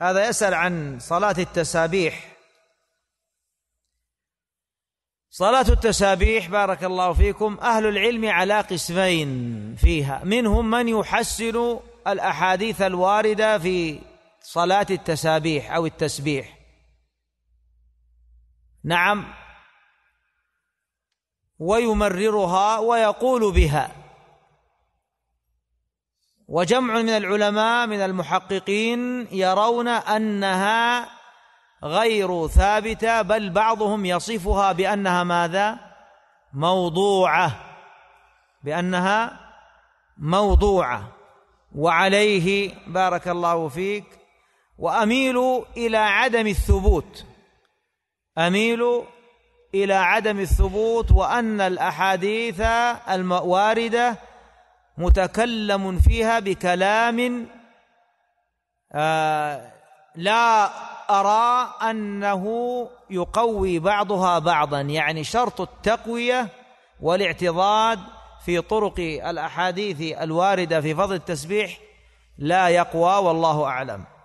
هذا يسأل عن صلاة التسابيح صلاة التسابيح بارك الله فيكم أهل العلم على قسمين فيها منهم من يحسن الأحاديث الواردة في صلاة التسابيح أو التسبيح نعم ويمررها ويقول بها وجمع من العلماء من المحققين يرون انها غير ثابته بل بعضهم يصفها بانها ماذا موضوعه بانها موضوعه وعليه بارك الله فيك واميل الى عدم الثبوت اميل الى عدم الثبوت وان الاحاديث الوارده متكلم فيها بكلام آه لا أرى أنه يقوي بعضها بعضا يعني شرط التقوية والاعتضاد في طرق الأحاديث الواردة في فضل التسبيح لا يقوى والله أعلم